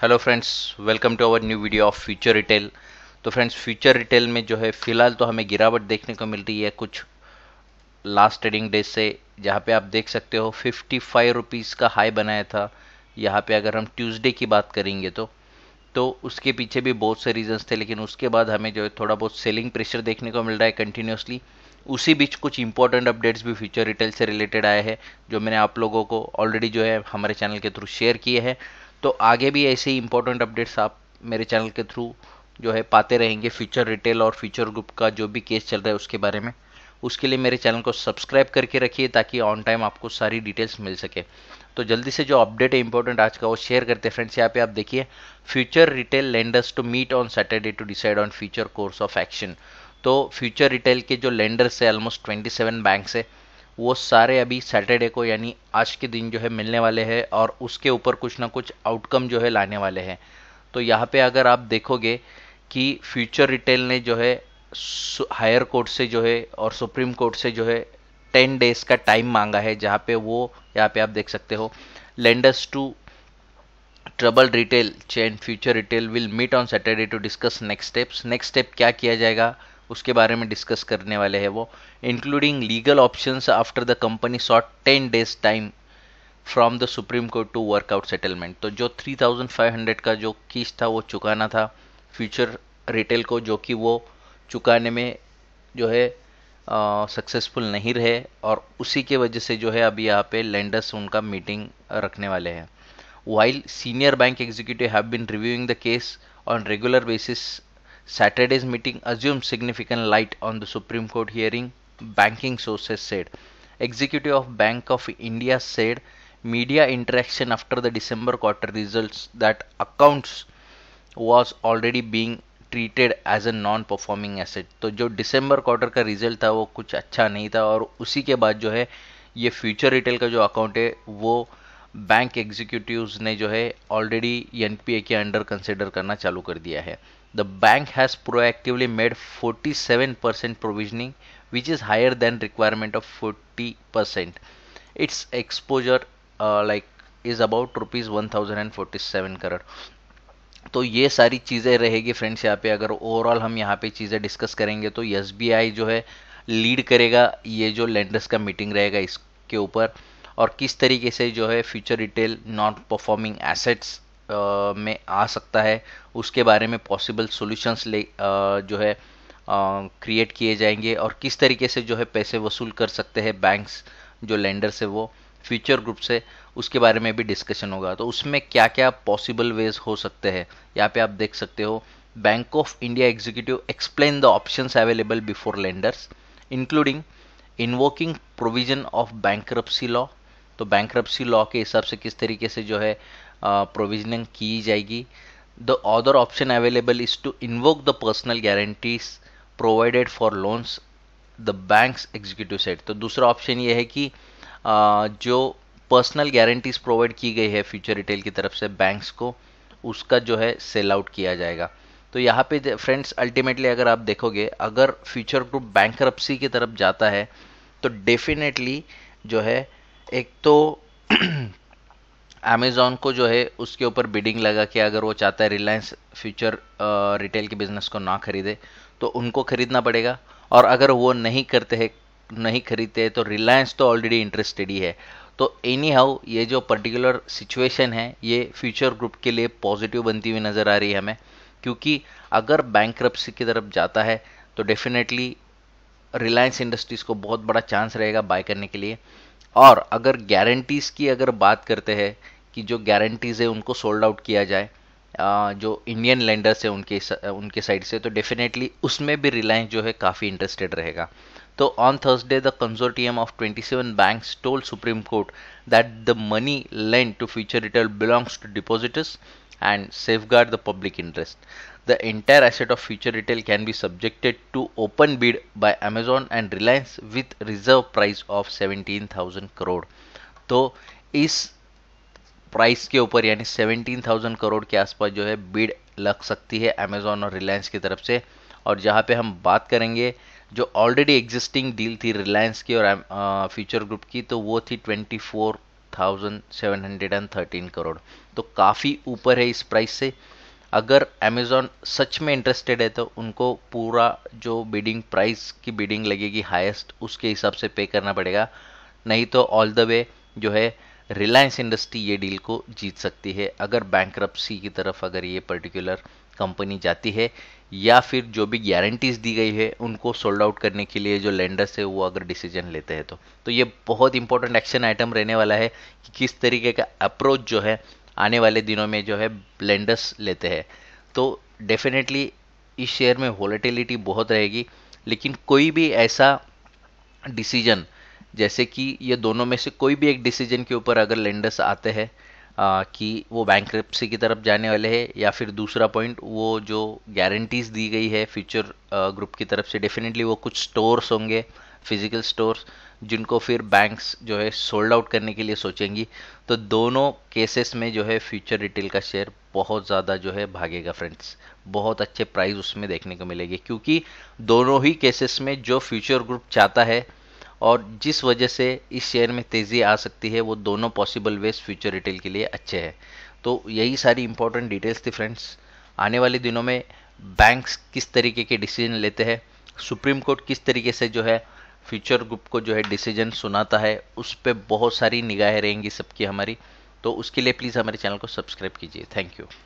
Hello friends welcome to our new video of Future Retail तो friends Future Retail में जो है फिलहाल तो हमें गिरावट देखने को मिल रही है कुछ लास्ट ट्रेडिंग डे से जहाँ पे आप देख सकते हो फिफ्टी फाइव रुपीज़ का हाई बनाया था यहाँ पे अगर हम ट्यूसडे की बात करेंगे तो तो उसके पीछे भी बहुत से रीजंस थे लेकिन उसके बाद हमें जो है थोड़ा बहुत सेलिंग प्रेशर देखने को मिल रहा है कंटिन्यूसली उसी बीच कुछ इंपॉर्टेंट अपडेट्स भी फ्यूचर रिटेल से रिलेटेड आए हैं जो मैंने आप लोगों को ऑलरेडी जो है हमारे चैनल के थ्रू शेयर किए हैं तो आगे भी ऐसे ही इंपॉर्टेंट अपडेट्स आप मेरे चैनल के थ्रू जो है पाते रहेंगे फ्यूचर रिटेल और फ्यूचर ग्रुप का जो भी केस चल रहा है उसके बारे में उसके लिए मेरे चैनल को सब्सक्राइब करके रखिए ताकि ऑन टाइम आपको सारी डिटेल्स मिल सके तो जल्दी से जो अपडेट है इंपॉर्टेंट आज का वो शेयर करते हैं फ्रेंड्स यहाँ पे आप देखिए Future Retail lenders to meet on Saturday to decide on future course of action तो फ्यूचर रिटेल के जो लेंडर्स है ऑलमोस्ट 27 बैंक्स है वो सारे अभी सैटरडे को यानी आज के दिन जो है मिलने वाले हैं और उसके ऊपर कुछ ना कुछ आउटकम जो है लाने वाले हैं तो यहाँ पे अगर आप देखोगे कि फ्यूचर रिटेल ने जो है हायर कोर्ट से जो है और सुप्रीम कोर्ट से जो है टेन डेज का टाइम मांगा है जहाँ पे वो यहाँ पे आप देख सकते हो lenders to trouble retail chain Future Retail will meet on Saturday to discuss next steps next step क्या किया जाएगा उसके बारे में डिस्कस करने वाले हैं वो including legal options after the company sought ten days time from the Supreme Court to work out settlement तो जो 3500 का जो किस था वो चुकाना था फ्यूचर रिटेल को जो कि वो चुकाने में जो है सक्सेसफुल नहीं रहे और उसी के वजह से जो है अभी यहाँ पे लेंडर्स उनका मीटिंग रखने वाले हैं while senior bank executive have been reviewing the case on regular basis Saturday's meeting assumed significant light on the Supreme Court hearing, banking sources said. Executive of Bank of India said media interaction after the December quarter results that accounts was already being treated as a non performing asset तो जो दिसंबर quarter का result था वो कुछ अच्छा नहीं था और उसी के बाद जो है ये फ्यूचर रिटेल का जो अकाउंट है वो बैंक एग्जीक्यूटिव्स ने जो है ऑलरेडी एन के अंडर कंसिडर करना चालू कर दिया है the bank has proactively made 47 percent provisioning which is higher than requirement of 40 percent its exposure like is about rupees one crore तो ये सारी चीज़ें रहेगी फ्रेंड्स यहाँ पे अगर ओवरऑल हम यहाँ पे चीज़ें डिस्कस करेंगे तो एस जो है लीड करेगा ये जो लेंडर्स का मीटिंग रहेगा इसके ऊपर और किस तरीके से जो है Future Retail non performing assets में आ सकता है उसके बारे में पॉसिबल सॉल्यूशंस ले जो है क्रिएट किए जाएंगे और किस तरीके से जो है पैसे वसूल कर सकते हैं बैंक्स जो लेंडर से वो फ्यूचर ग्रुप से उसके बारे में भी डिस्कशन होगा तो उसमें क्या क्या पॉसिबल वेज हो सकते हैं यहाँ पे आप देख सकते हो bank of India executive explain the options available before lenders including invoking provision of bank law तो बैंक लॉ के हिसाब से किस तरीके से जो है प्रोविजनिंग की जाएगी the other option available is to invoke the personal guarantees provided for loans the banks executive set तो दूसरा ऑप्शन ये है कि जो पर्सनल गारंटीज प्रोवाइड की गई है फ्यूचर रिटेल की तरफ से बैंक्स को उसका जो है सेल आउट किया जाएगा तो यहाँ पे फ्रेंड्स अल्टीमेटली अगर आप देखोगे अगर फ्यूचर ग्रुप बैंक की तरफ जाता है तो डेफिनेटली जो है एक तो अमेजोन को जो है उसके ऊपर बिडिंग लगा कि अगर वो चाहता है रिलायंस फ्यूचर रिटेल के बिजनेस को ना खरीदे तो उनको खरीदना पड़ेगा और अगर वो नहीं करते हैं नहीं खरीदते हैं तो रिलायंस तो ऑलरेडी इंटरेस्टेड ही है तो एनी हाउ ये जो पर्टिकुलर सिचुएशन है ये फ्यूचर ग्रुप के लिए पॉजिटिव बनती हुई नज़र आ रही है हमें क्योंकि अगर बैंक की तरफ जाता है तो डेफिनेटली रिलायंस इंडस्ट्रीज़ को बहुत बड़ा चांस रहेगा बाय करने के लिए और अगर गारंटीज़ की अगर बात करते हैं कि जो गारंटीज़ है उनको सोल्ड आउट किया जाए जो इंडियन लैंडर्स है उनके उनके साइड से तो डेफिनेटली उसमें भी रिलायंस जो है काफ़ी इंटरेस्टेड रहेगा तो on Thursday the consortium of 27 banks told Supreme Court that the money lend to Future Retail belongs to depositors and guard the public interest the entire asset of future retail can be subjected to open bid by Amazon and Reliance with reserve price of 17,000 crore तो इस price के ऊपर यानी 17,000 करोड़ के आसपास जो है bid लग सकती है अमेजोन और रिलायंस की तरफ से और जहाँ पे हम बात करेंगे जो ऑलरेडी एग्जिस्टिंग डील थी रिलायंस की और फ्यूचर ग्रुप की तो वो थी 24,713 करोड़ तो काफ़ी ऊपर है इस प्राइस से अगर अमेज़ोन सच में इंटरेस्टेड है तो उनको पूरा जो बिडिंग प्राइस की बिडिंग लगेगी हाईएस्ट उसके हिसाब से पे करना पड़ेगा नहीं तो ऑल द वे जो है रिलायंस इंडस्ट्री ये डील को जीत सकती है अगर बैंक की तरफ अगर ये पर्टिकुलर कंपनी जाती है या फिर जो भी गारंटीज़ दी गई है उनको सोल्ड आउट करने के लिए जो लेंडर्स है वो अगर डिसीजन लेते हैं तो तो ये बहुत इंपॉर्टेंट एक्शन आइटम रहने वाला है कि किस तरीके का अप्रोच जो है आने वाले दिनों में जो है ब्लेंडर्स लेते हैं तो डेफिनेटली इस शेयर में वॉलेटिलिटी बहुत रहेगी लेकिन कोई भी ऐसा डिसीजन जैसे कि ये दोनों में से कोई भी एक डिसीजन के ऊपर अगर लेंडर्स आते हैं कि वो बैंक की तरफ जाने वाले हैं या फिर दूसरा पॉइंट वो जो गारंटीज़ दी गई है फ्यूचर ग्रुप की तरफ से डेफिनेटली वो कुछ स्टोर्स होंगे फिजिकल स्टोर्स जिनको फिर बैंक्स जो है सोल्ड आउट करने के लिए सोचेंगी तो दोनों केसेस में जो है फ्यूचर रिटेल का शेयर बहुत ज़्यादा जो है भागेगा फ्रेंड्स बहुत अच्छे प्राइस उसमें देखने को मिलेगी क्योंकि दोनों ही केसेस में जो फ्यूचर ग्रुप चाहता है और जिस वजह से इस शेयर में तेज़ी आ सकती है वो दोनों पॉसिबल वेज फ्यूचर रिटेल के लिए अच्छे हैं तो यही सारी इंपॉर्टेंट डिटेल्स थी फ्रेंड्स आने वाले दिनों में बैंक्स किस तरीके के डिसीजन लेते हैं सुप्रीम कोर्ट किस तरीके से जो है फ्यूचर ग्रुप को जो है डिसीजन सुनाता है उस पर बहुत सारी निगाहें रहेंगी सबकी हमारी तो उसके लिए प्लीज़ हमारे चैनल को सब्सक्राइब कीजिए थैंक यू